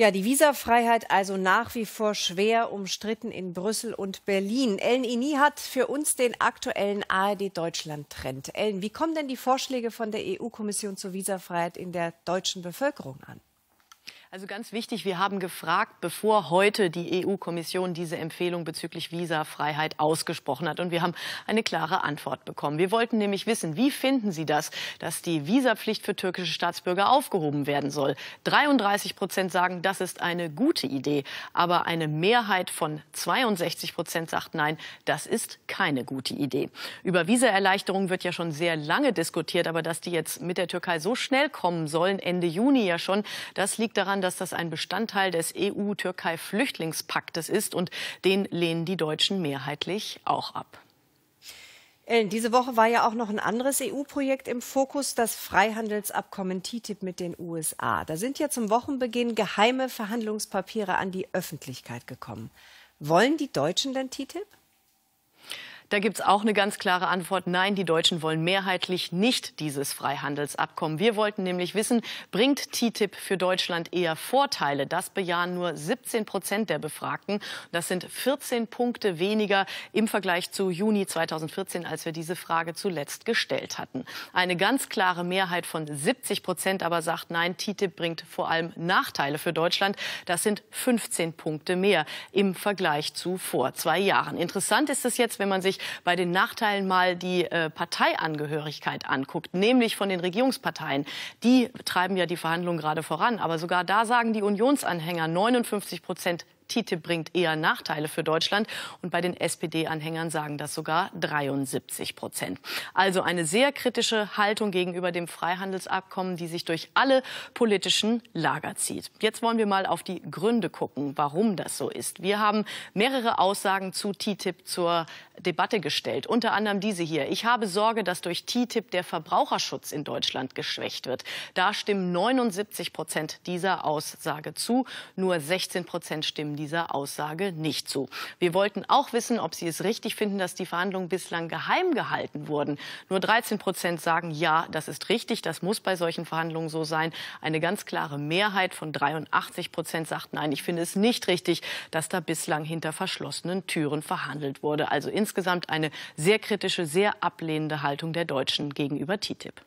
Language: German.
Ja, die Visafreiheit also nach wie vor schwer umstritten in Brüssel und Berlin. Ellen Ini hat für uns den aktuellen ARD-Deutschland-Trend. Ellen, wie kommen denn die Vorschläge von der EU-Kommission zur Visafreiheit in der deutschen Bevölkerung an? Also ganz wichtig, wir haben gefragt, bevor heute die EU-Kommission diese Empfehlung bezüglich Visafreiheit ausgesprochen hat. Und wir haben eine klare Antwort bekommen. Wir wollten nämlich wissen, wie finden Sie das, dass die Visapflicht für türkische Staatsbürger aufgehoben werden soll? 33 Prozent sagen, das ist eine gute Idee. Aber eine Mehrheit von 62 Prozent sagt, nein, das ist keine gute Idee. Über Visaerleichterungen wird ja schon sehr lange diskutiert. Aber dass die jetzt mit der Türkei so schnell kommen sollen, Ende Juni ja schon, das liegt daran, daran, dass das ein Bestandteil des EU-Türkei-Flüchtlingspaktes ist und den lehnen die Deutschen mehrheitlich auch ab. Ellen, diese Woche war ja auch noch ein anderes EU-Projekt im Fokus, das Freihandelsabkommen TTIP mit den USA. Da sind ja zum Wochenbeginn geheime Verhandlungspapiere an die Öffentlichkeit gekommen. Wollen die Deutschen denn TTIP? Da gibt es auch eine ganz klare Antwort. Nein, die Deutschen wollen mehrheitlich nicht dieses Freihandelsabkommen. Wir wollten nämlich wissen, bringt TTIP für Deutschland eher Vorteile? Das bejahen nur 17 Prozent der Befragten. Das sind 14 Punkte weniger im Vergleich zu Juni 2014, als wir diese Frage zuletzt gestellt hatten. Eine ganz klare Mehrheit von 70 Prozent aber sagt, nein, TTIP bringt vor allem Nachteile für Deutschland. Das sind 15 Punkte mehr im Vergleich zu vor zwei Jahren. Interessant ist es jetzt, wenn man sich bei den Nachteilen mal die äh, Parteiangehörigkeit anguckt, nämlich von den Regierungsparteien, die treiben ja die Verhandlungen gerade voran. Aber sogar da sagen die Unionsanhänger 59 Prozent TTIP bringt eher Nachteile für Deutschland. Und bei den SPD-Anhängern sagen das sogar 73 Prozent. Also eine sehr kritische Haltung gegenüber dem Freihandelsabkommen, die sich durch alle politischen Lager zieht. Jetzt wollen wir mal auf die Gründe gucken, warum das so ist. Wir haben mehrere Aussagen zu TTIP zur Debatte gestellt, unter anderem diese hier. Ich habe Sorge, dass durch TTIP der Verbraucherschutz in Deutschland geschwächt wird. Da stimmen 79 Prozent dieser Aussage zu, nur 16 Prozent stimmen dieser Aussage nicht so. Wir wollten auch wissen, ob Sie es richtig finden, dass die Verhandlungen bislang geheim gehalten wurden. Nur 13 Prozent sagen, ja, das ist richtig, das muss bei solchen Verhandlungen so sein. Eine ganz klare Mehrheit von 83 Prozent sagt, nein, ich finde es nicht richtig, dass da bislang hinter verschlossenen Türen verhandelt wurde. Also insgesamt eine sehr kritische, sehr ablehnende Haltung der Deutschen gegenüber TTIP.